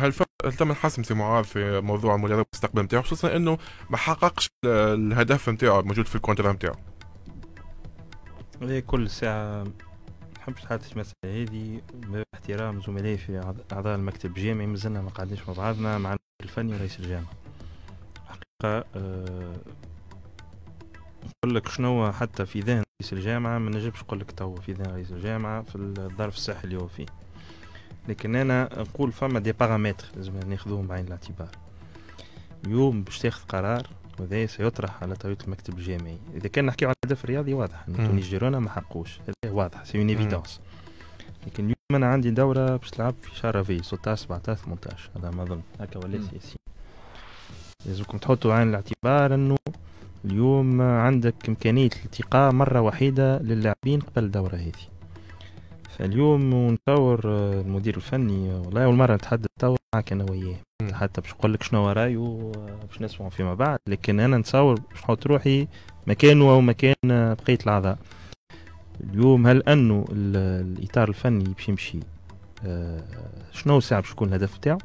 هل هل تم الحسم سي معاذ في موضوع المدرب المستقبل نتاعو خصوصا انه ما حققش الهدف نتاعو موجود في الكونترا نتاعو كل ساعه ما نحبش نحدث المسألة هذه باحترام زملائي في أعضاء المكتب الجامعي مازلنا ما قعدناش مع بعضنا مع الفني ورئيس الجامعة حقيقة أه نقول لك شنو حتى في ذهن رئيس الجامعة ما نجمش نقول لك تو في ذهن رئيس الجامعة في الظرف الصحي اللي هو فيه لكن انا نقول فما دي بارامتر لازم ناخذوهم بعين الاعتبار اليوم باش تاخذ قرار وهذا سيطرح على طاوله المكتب الجامعي اذا كان نحكيو على الهدف الرياضي واضح ان تونس جيرونا ما حقوش هذا واضح سي اون ايفيدونس لكن اليوم انا عندي دوره باش تلعب في شهر في 16 17 18 هذا ما اظن هكا ولا سياسي لازمكم تحطوا عين الاعتبار انه اليوم عندك امكانيه التقاء مره وحيده للاعبين قبل الدوره هذه اليوم ونتصور آه، المدير الفني آه، والله اول مره نتحدث تو معك انا وياه حتى باش نقول لك شنو رايه آه، باش نسمعوا فيما بعد لكن انا نتصور باش نحط روحي مكانه ومكان بقيه الاعضاء اليوم هل انه الاطار الفني باش يمشي شنو ساعة باش يكون الهدف تاعو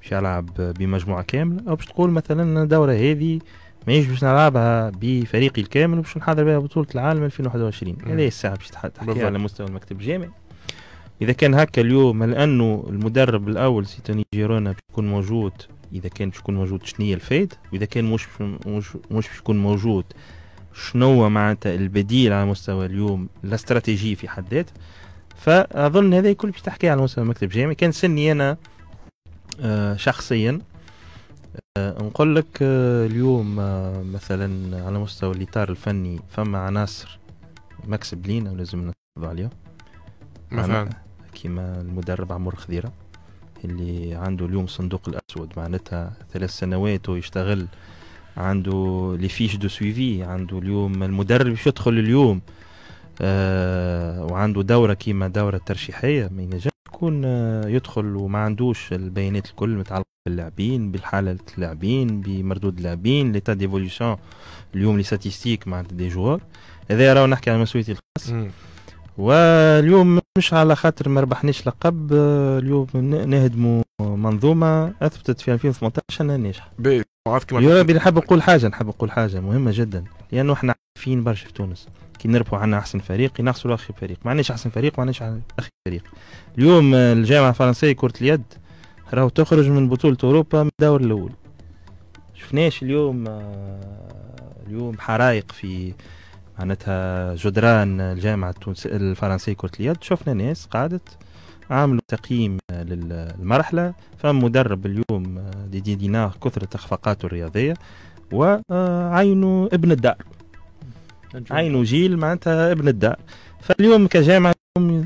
باش يلعب بمجموعه كامله او باش تقول مثلا الدوره هذه ماهيش باش نلعبها بفريقي الكامل وباش نحضر بها بطوله العالم 2021 هذا الساعه باش تحكي على مستوى المكتب الجامعي اذا كان هكا اليوم لانه المدرب الاول سيتوني جيرونا باش يكون موجود اذا كان باش يكون موجود شنو هي الفايد واذا كان مش مش مش باش يكون موجود شنو معناتها البديل على مستوى اليوم الاستراتيجي في حد ذاته فاظن هذا كل باش تحكي على مستوى المكتب الجامعي كان سني انا آه، شخصيا آه، نقول لك آه، اليوم آه، مثلا على مستوى الاطار الفني فما عناصر مكسب لينا ولازم نحافظوا عليها مثلا كيما المدرب عمر خضيره اللي عنده اليوم صندوق الاسود معناتها ثلاث سنوات ويشتغل عنده لي فيش دو سويفي عنده اليوم المدرب باش يدخل اليوم آه وعنده دوره كيما دوره ترشيحيه ما ينجمش يكون آه يدخل وما عندوش البيانات الكل متعلقه باللاعبين بالحاله اللاعبين بمردود اللاعبين ليتا ديفوليوشن اليوم لي ساتيستيك مع دي جوار هذا راهو نحكي على مسؤوليتي الخاصه واليوم مش على خاطر ما ربحناش لقب اليوم نهدموا منظومه اثبتت في 2018 انها ناجحه يا ربي نحب نقول حاجه نحب نقول حاجه مهمه جدا لانه احنا عارفين برشا في تونس كي نربحوا عنا احسن فريق ينقصوا اخر فريق ما عندناش احسن فريق ما عندناش اخر فريق اليوم الجامعه الفرنسيه كره اليد راهو تخرج من بطولة أوروبا من الدور الأول شفناش اليوم آه، اليوم حرائق في معناتها جدران الجامعة التونسية الفرنسية كرة اليد شفنا ناس قعدت عملوا تقييم للمرحلة فمدرب اليوم آه، ديدي دي دينار كثرة إخفاقاته الرياضية وعينوا آه، ابن الدار عينوا جيل معناتها ابن الدار فاليوم كجامعة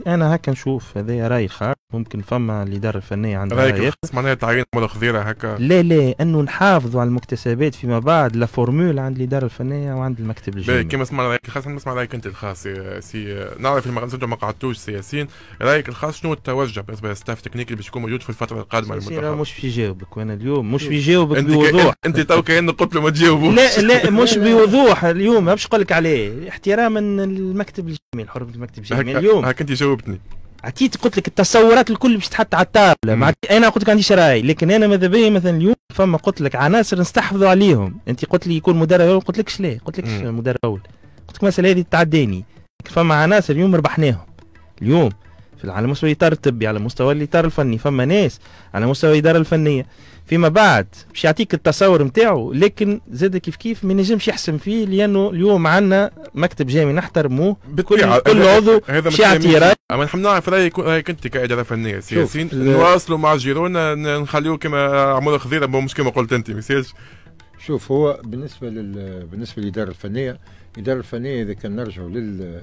انا هكا نشوف هذا رأي الخاص ممكن فما الاداره الفنيه عندها رايك معناها تعيين مولا خضيره هكا لا لا انه نحافظوا على المكتسبات فيما بعد لا فورمول عند الاداره الفنيه وعند المكتب الجامعي كيما نسمع رايك الخاص نسمع رايك انت الخاص سي نعرف ما قعدتوش سي ياسين رايك الخاص شنو التوجه بالنسبه للستاف تكنيكي اللي باش يكون موجود في الفتره القادمه للمنتخب مش في جاوبك وانا اليوم مش في جاوبك بوضوح انت تو كان قلت له ما تجاوبوش لا لا مش بوضوح اليوم ما باش نقول لك عليه احتراما المكتب الجامعي حرمه المكتب الجامعي اليوم هاك انت جاوبتني عطيت قلت لك التصورات الكل باش تحط على الطاوله انا قلت لك عندي شراي لكن انا ماذا بيا مثلا اليوم فما قلت لك عناصر نستحفظوا عليهم انت قلت لي يكون مدرب اول قلت لكش لا قلت لكش مدرب اول قلت لك مثلا هذه تعداني فما عناصر اليوم ربحناهم اليوم في على مستوى الاطار الطبي على مستوى الاطار الفني فما ناس على مستوى الاداره الفنيه فيما بعد باش يعطيك التصور نتاعو لكن زاد كيف كيف ما ينجمش يحسم فيه لانه اليوم عندنا مكتب جامعي نحترموه بكل كل عضو باش يعطي راي اما نحب نعرف رايك رايك انت كاداره فنيه سياسيين نواصلوا مع جيرونا نخليوه كما عمر خضيره مش كما قلت انت ما شوف هو بالنسبه لل... بالنسبه للاداره الفنيه الاداره الفنيه اذا كان نرجعوا لل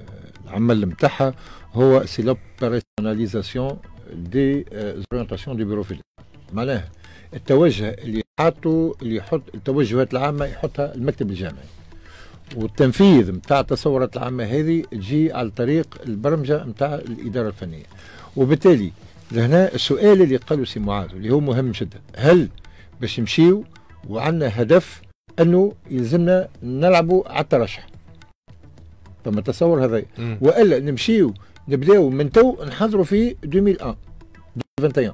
عمل نتاعها هو سي لوبيرسوناليزاسيون دي اورينتاسيون دي بيرو فيلي معناها التوجه اللي حاطه اللي يحط التوجهات العامه يحطها المكتب الجامعي والتنفيذ نتاع التصورات العامه هذه تجي على طريق البرمجه نتاع الاداره الفنيه وبالتالي لهنا السؤال اللي قالوا سي معاذ اللي هو مهم جدا هل باش نمشيو وعندنا هدف انه يلزمنا نلعبوا على الترشح فما تصور هذا والا نمشيو نبداو من تو نحضروا في 2001 2021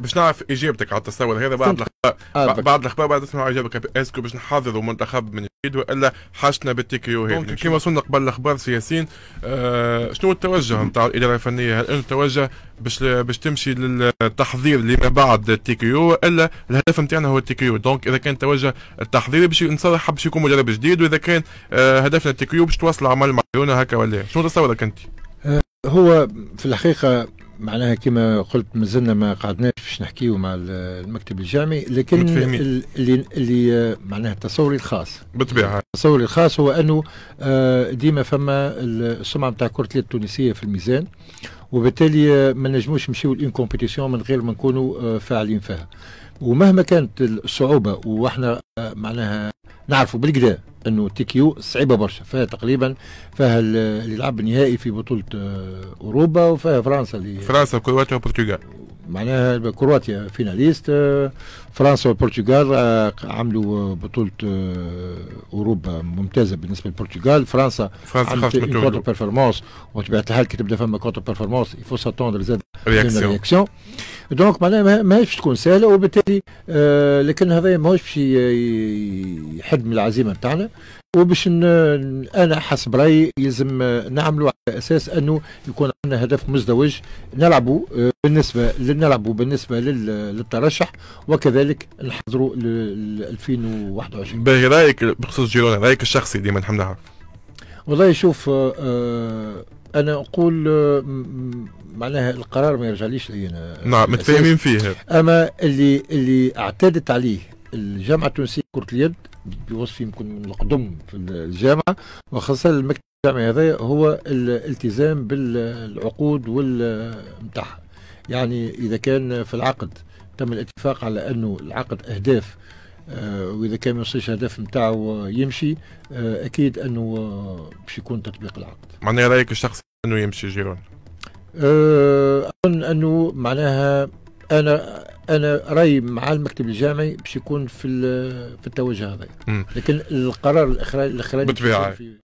باش نعرف اجابتك على التصور هذا بعد آه، آه، بعد الاخبار بعد اسمع اجابك اسكو باش نحضروا منتخب من جديد والا حاشنا بالتيكيو هيك يعني كيما وصلنا قبل الاخبار ياسين آه شنو التوجه نتاع الاداره الفنيه هل انه التوجه باش باش تمشي للتحضير لما بعد التيكيو والا الهدف نتاعنا هو التيكيو دونك اذا كان توجه التحضيري باش نصرح باش يكون مدرب جديد واذا كان آه هدفنا التيكيو باش توصل عمل مع هكا ولا شنو تصورك انت؟ آه، هو في الحقيقه معناها كما قلت مازلنا ما قعدناش باش نحكيو مع المكتب الجامعي لكن اللي اللي آه، معناها تصوري الخاص بالطبيعه تصوري الخاص هو انه آه، ديما فما السمعه نتاع كره اليد التونسيه في الميزان وبالتالي آه، ما نجموش نمشيو لين كومبيتيسيون من غير ما نكونوا فاعلين فيها ومهما كانت الصعوبه واحنا معناها نعرفوا بالكدا انه تي كيو صعيبه برشا فيها تقريبا فيها اللي لعب نهائي في بطوله آه، اوروبا وفيها فرنسا اللي فرنسا كرواتيا وبرتغال معناها كرواتيا فيناليست آه، فرنسا والبرتغال آه، عملوا بطولة أوروبا ممتازة بالنسبة للبرتغال فرنسا فرنسا عملت كونتر بيرفورمانس وطبيعة الحال كي تبدا فما كونتر بيرفورمانس يفو ساتوندر زاد رياكسيون دونك معناها ماهيش تكون سهله وبالتالي آه لكن هذا ماهوش باش يحد من العزيمه نتاعنا وباش انا حسب رايي يلزم آه، نعملوا على اساس انه يكون عندنا هدف مزدوج نلعبوا آه، بالنسبه نلعبوا بالنسبه للترشح وكذلك نحضروا ل 2021 باهي رايك بخصوص جيرونا رايك الشخصي ديما نحب نعرف والله شوف آه, آه، انا اقول آه، معناها القرار ما يرجعليش لي انا نعم متفاهمين فيه اما اللي اللي اعتادت عليه الجامعه التونسيه كره اليد بوصف يمكن من القدم في الجامعه وخاصه المكتب الجامعي هذا هو الالتزام بالعقود وال يعني اذا كان في العقد تم الاتفاق على انه العقد اهداف آه، واذا كان ما يوصلش الهدف نتاعو يمشي آه، اكيد انه باش يكون تطبيق العقد. معناها رايك الشخصي انه يمشي جيرون؟ آه، اظن انه معناها انا انا رايي مع المكتب الجامعي باش يكون في في التوجه هذا لكن القرار الاخراج الاخراج بالطبيعه